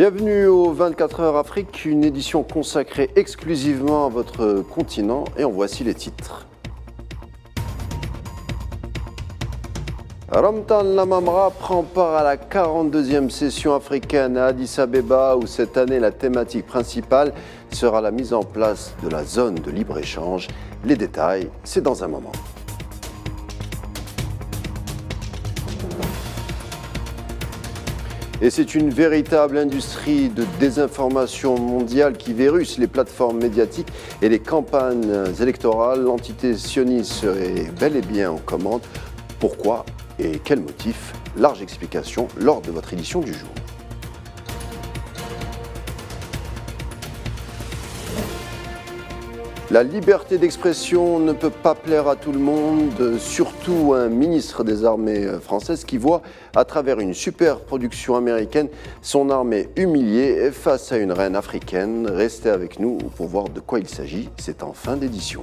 Bienvenue au 24 heures Afrique, une édition consacrée exclusivement à votre continent et en voici les titres. Ramtan Lamamra prend part à la 42e session africaine à Addis Abeba où cette année la thématique principale sera la mise en place de la zone de libre-échange. Les détails, c'est dans un moment. Et c'est une véritable industrie de désinformation mondiale qui vérusse les plateformes médiatiques et les campagnes électorales. L'entité sioniste est bel et bien en commande. Pourquoi et quel motif Large explication lors de votre édition du jour. La liberté d'expression ne peut pas plaire à tout le monde, surtout un ministre des armées euh, françaises qui voit, à travers une super production américaine, son armée humiliée face à une reine africaine. Restez avec nous pour voir de quoi il s'agit. C'est en fin d'édition.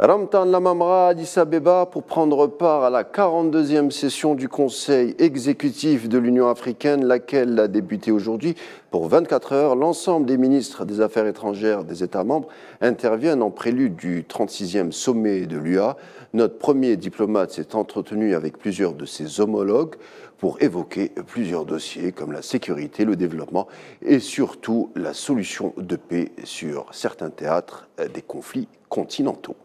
Ramtan Lamamra Addis Abeba pour prendre part à la 42e session du Conseil exécutif de l'Union africaine, laquelle a débuté aujourd'hui. Pour 24 heures, l'ensemble des ministres des Affaires étrangères des États membres interviennent en prélude du 36e sommet de l'UA. Notre premier diplomate s'est entretenu avec plusieurs de ses homologues pour évoquer plusieurs dossiers comme la sécurité, le développement et surtout la solution de paix sur certains théâtres des conflits continentaux.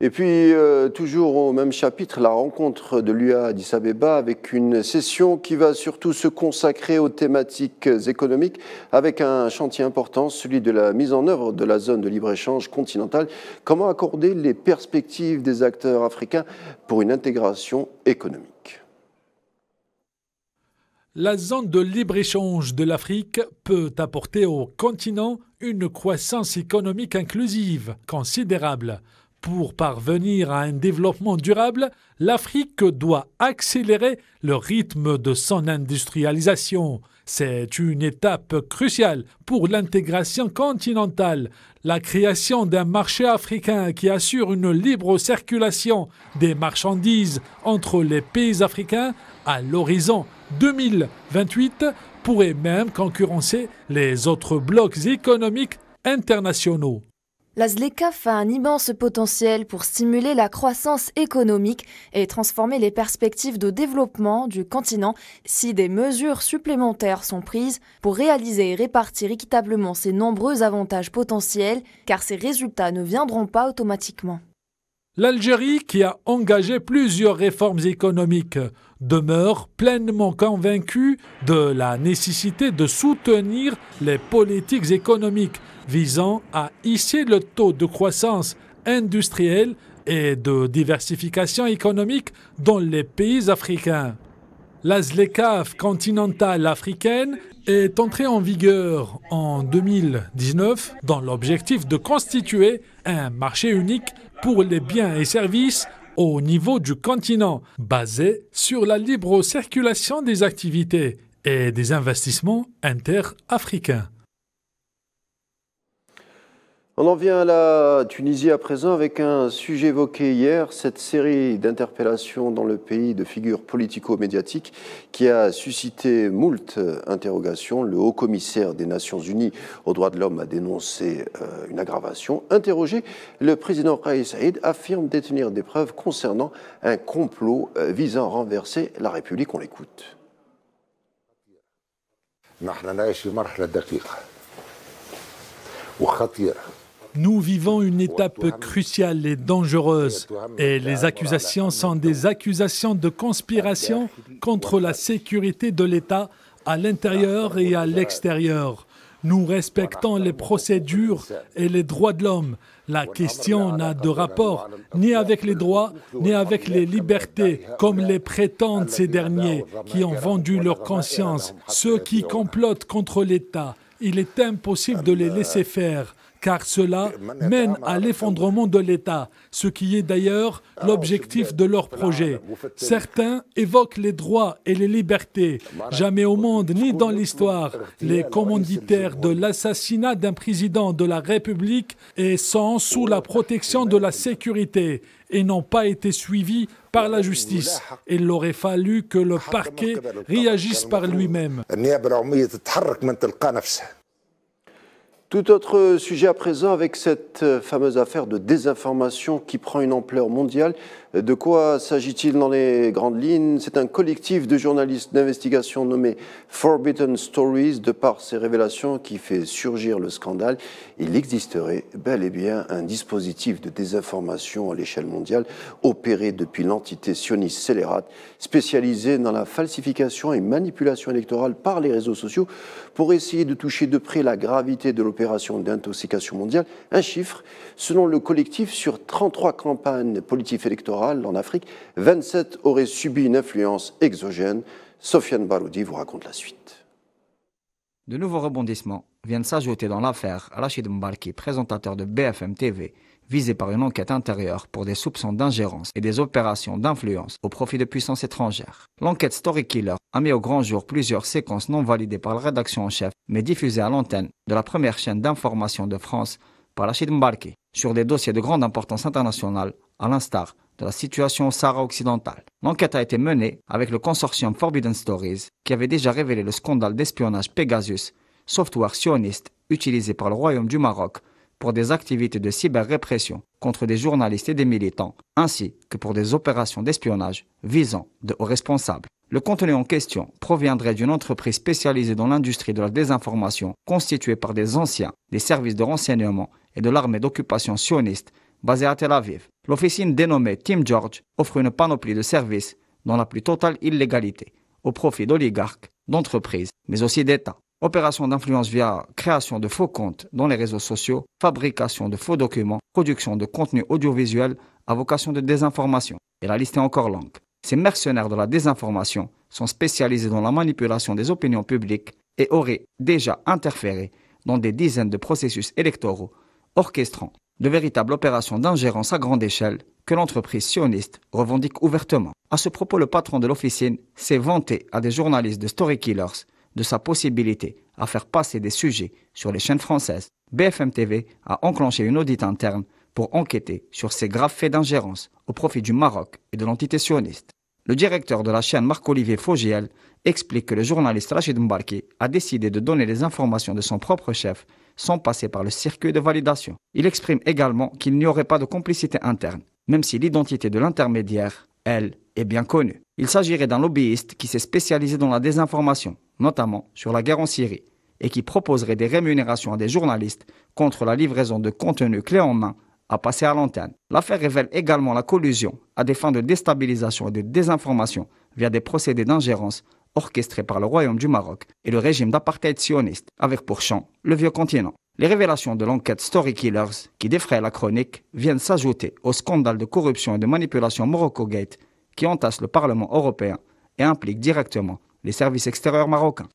Et puis, euh, toujours au même chapitre, la rencontre de l'UA Addis Abeba avec une session qui va surtout se consacrer aux thématiques économiques avec un chantier important, celui de la mise en œuvre de la zone de libre-échange continentale. Comment accorder les perspectives des acteurs africains pour une intégration économique La zone de libre-échange de l'Afrique peut apporter au continent une croissance économique inclusive considérable pour parvenir à un développement durable, l'Afrique doit accélérer le rythme de son industrialisation. C'est une étape cruciale pour l'intégration continentale, la création d'un marché africain qui assure une libre circulation des marchandises entre les pays africains à l'horizon 2028 pourrait même concurrencer les autres blocs économiques internationaux la ZLECAF a un immense potentiel pour stimuler la croissance économique et transformer les perspectives de développement du continent si des mesures supplémentaires sont prises pour réaliser et répartir équitablement ces nombreux avantages potentiels, car ces résultats ne viendront pas automatiquement. L'Algérie, qui a engagé plusieurs réformes économiques, demeure pleinement convaincue de la nécessité de soutenir les politiques économiques visant à hisser le taux de croissance industrielle et de diversification économique dans les pays africains. La continentale africaine est entré en vigueur en 2019 dans l'objectif de constituer un marché unique pour les biens et services au niveau du continent, basé sur la libre circulation des activités et des investissements inter-africains. On en vient à la Tunisie à présent avec un sujet évoqué hier, cette série d'interpellations dans le pays de figures politico-médiatiques qui a suscité moult interrogations. Le haut commissaire des Nations Unies aux droits de l'homme a dénoncé euh, une aggravation. Interrogé, le président Kais Saïd affirme détenir des preuves concernant un complot euh, visant à renverser la République. On l'écoute. Nous vivons une étape cruciale et dangereuse et les accusations sont des accusations de conspiration contre la sécurité de l'État à l'intérieur et à l'extérieur. Nous respectons les procédures et les droits de l'homme. La question n'a de rapport ni avec les droits, ni avec les libertés, comme les prétendent ces derniers qui ont vendu leur conscience, ceux qui complotent contre l'État. Il est impossible de les laisser faire car cela mène à l'effondrement de l'État, ce qui est d'ailleurs l'objectif de leur projet. Certains évoquent les droits et les libertés. Jamais au monde ni dans l'histoire, les commanditaires de l'assassinat d'un président de la République et sont sous la protection de la sécurité et n'ont pas été suivis par la justice. Il aurait fallu que le parquet réagisse par lui-même. Tout autre sujet à présent avec cette euh, fameuse affaire de désinformation qui prend une ampleur mondiale. De quoi s'agit-il dans les grandes lignes C'est un collectif de journalistes d'investigation nommé Forbidden Stories. De par ses révélations qui fait surgir le scandale, il existerait bel et bien un dispositif de désinformation à l'échelle mondiale opéré depuis l'entité sioniste scélérate spécialisée dans la falsification et manipulation électorale par les réseaux sociaux pour essayer de toucher de près la gravité de l'opération d'intoxication mondiale. Un chiffre, selon le collectif, sur 33 campagnes politiques électorales en Afrique, 27 auraient subi une influence exogène. Sofiane Baroudi vous raconte la suite. De nouveaux rebondissements viennent s'ajouter dans l'affaire Rachid Mbarki, présentateur de BFM TV, visé par une enquête intérieure pour des soupçons d'ingérence et des opérations d'influence au profit de puissances étrangères. L'enquête Story Killer a mis au grand jour plusieurs séquences non validées par la rédaction en chef, mais diffusées à l'antenne de la première chaîne d'information de France par Rachid Mbarki, sur des dossiers de grande importance internationale, à l'instar de la situation au Sahara occidental. L'enquête a été menée avec le consortium Forbidden Stories, qui avait déjà révélé le scandale d'espionnage Pegasus, software sioniste utilisé par le Royaume du Maroc pour des activités de cyber-répression contre des journalistes et des militants, ainsi que pour des opérations d'espionnage visant de hauts responsables. Le contenu en question proviendrait d'une entreprise spécialisée dans l'industrie de la désinformation constituée par des anciens des services de renseignement et de l'armée d'occupation sioniste basée à Tel Aviv. L'officine dénommée Team George offre une panoplie de services dans la plus totale illégalité, au profit d'oligarques, d'entreprises, mais aussi d'États. Opération d'influence via création de faux comptes dans les réseaux sociaux, fabrication de faux documents, production de contenu audiovisuel à vocation de désinformation. Et la liste est encore longue. Ces mercenaires de la désinformation sont spécialisés dans la manipulation des opinions publiques et auraient déjà interféré dans des dizaines de processus électoraux, orchestrant de véritables opérations d'ingérence à grande échelle que l'entreprise sioniste revendique ouvertement. À ce propos, le patron de l'officine s'est vanté à des journalistes de Story Killers de sa possibilité à faire passer des sujets sur les chaînes françaises. BFM TV a enclenché une audite interne pour enquêter sur ces graves faits d'ingérence au profit du Maroc et de l'entité sioniste. Le directeur de la chaîne Marc-Olivier Fogiel explique que le journaliste Rachid Mbarki a décidé de donner les informations de son propre chef sans passer par le circuit de validation. Il exprime également qu'il n'y aurait pas de complicité interne, même si l'identité de l'intermédiaire, elle, est bien connue. Il s'agirait d'un lobbyiste qui s'est spécialisé dans la désinformation, notamment sur la guerre en Syrie, et qui proposerait des rémunérations à des journalistes contre la livraison de contenus clés en main à passer à l'antenne. L'affaire révèle également la collusion à des fins de déstabilisation et de désinformation via des procédés d'ingérence orchestrés par le Royaume du Maroc et le régime d'apartheid sioniste, avec pour champ le vieux continent. Les révélations de l'enquête Story Killers, qui défraie la chronique, viennent s'ajouter au scandale de corruption et de manipulation Morocco Gate qui entasse le Parlement européen et implique directement les services extérieurs marocains.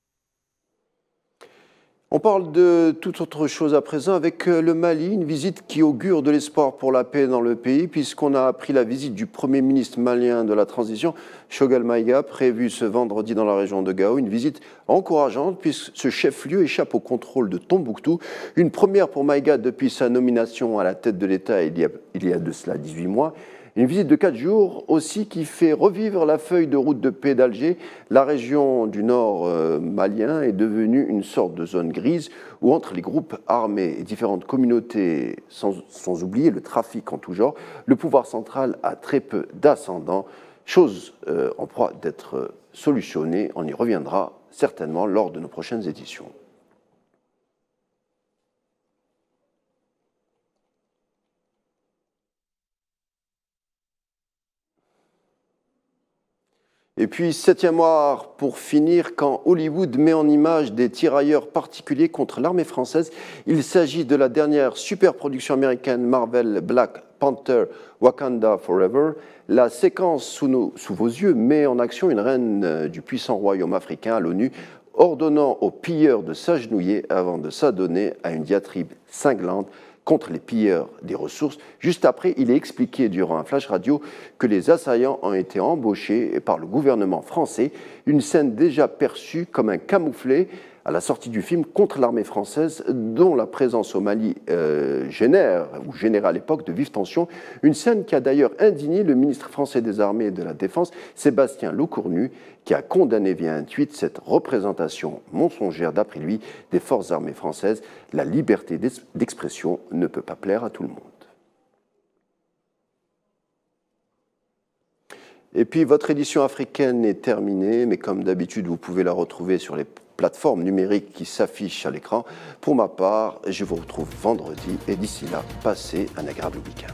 On parle de toute autre chose à présent avec euh, le Mali, une visite qui augure de l'espoir pour la paix dans le pays, puisqu'on a appris la visite du Premier ministre malien de la transition, Shogal Maïga, prévue ce vendredi dans la région de Gao. Une visite encourageante, puisque ce chef-lieu échappe au contrôle de Tombouctou. Une première pour Maïga depuis sa nomination à la tête de l'État il, y a, il y a de cela 18 mois. Une visite de quatre jours aussi qui fait revivre la feuille de route de paix d'Alger. La région du nord euh, malien est devenue une sorte de zone grise où entre les groupes armés et différentes communautés, sans, oublier le trafic en tout genre, le pouvoir central a très peu d'ascendant, chose euh, en proie d'être solutionnée. On y reviendra certainement lors de nos prochaines éditions. Et puis, septième mois pour finir, quand Hollywood met en image des tirailleurs particuliers contre l'armée française, il s'agit de la dernière superproduction américaine Marvel Black Panther Wakanda Forever. La séquence sous, sous vos yeux met en action une reine euh, du puissant royaume africain à l'ONU, ordonnant aux pilleurs de s'agenouiller avant de s'adonner à une diatribe cinglante contre les pilleurs des ressources. Juste après, il est expliqué durant un flash radio que les assaillants ont été embauchés par le gouvernement français, une scène déjà perçue comme un camouflet à la sortie du film contre l'armée française, dont la présence au Mali euh, génère, ou générait à l'époque, de vives tensions. Une scène qui a d'ailleurs indigné le ministre français des Armées et de la Défense, Sébastien Lecournu, qui a condamné via un tweet cette représentation mensongère, d'après lui, des forces armées françaises. La liberté d'expression ne peut pas plaire à tout le monde. Et puis votre édition africaine est terminée, mais comme d'habitude, vous pouvez la retrouver sur les plateforme numérique qui s'affiche à l'écran. Pour ma part, je vous retrouve vendredi et d'ici là, passez un agréable week-end.